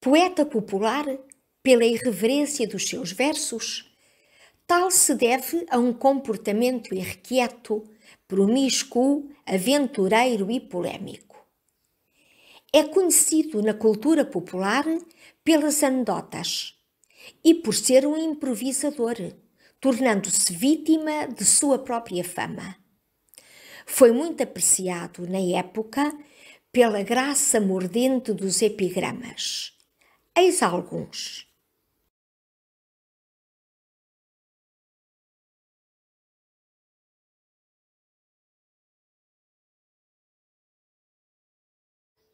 poeta popular pela irreverência dos seus versos, tal se deve a um comportamento irrequieto, promíscuo, aventureiro e polémico. É conhecido na cultura popular pelas anedotas e por ser um improvisador, tornando-se vítima de sua própria fama. Foi muito apreciado na época pela graça mordente dos epigramas Eis alguns.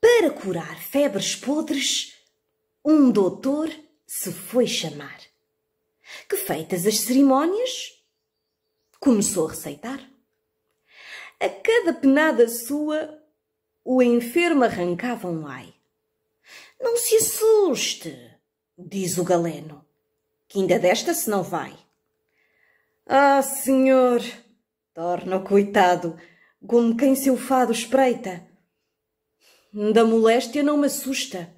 Para curar febres podres, um doutor se foi chamar. Que feitas as cerimônias, começou a receitar. A cada penada sua, o enfermo arrancava um ai. Não se assuste, diz o galeno, que ainda desta se não vai. Ah, senhor, torna o coitado, como quem seu fado espreita. Da moléstia não me assusta,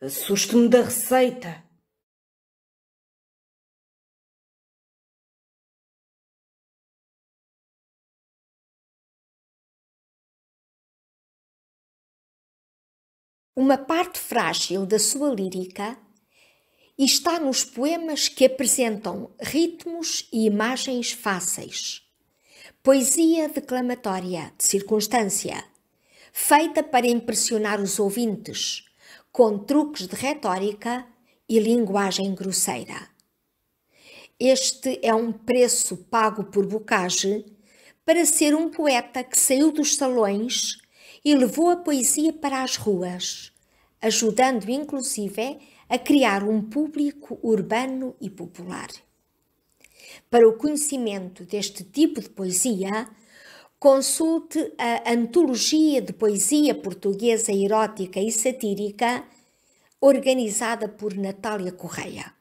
assusto-me da receita. uma parte frágil da sua lírica e está nos poemas que apresentam ritmos e imagens fáceis. Poesia declamatória de circunstância, feita para impressionar os ouvintes, com truques de retórica e linguagem grosseira. Este é um preço pago por Bocage para ser um poeta que saiu dos salões e levou a poesia para as ruas, ajudando inclusive a criar um público urbano e popular. Para o conhecimento deste tipo de poesia, consulte a Antologia de Poesia Portuguesa Erótica e Satírica, organizada por Natália Correia.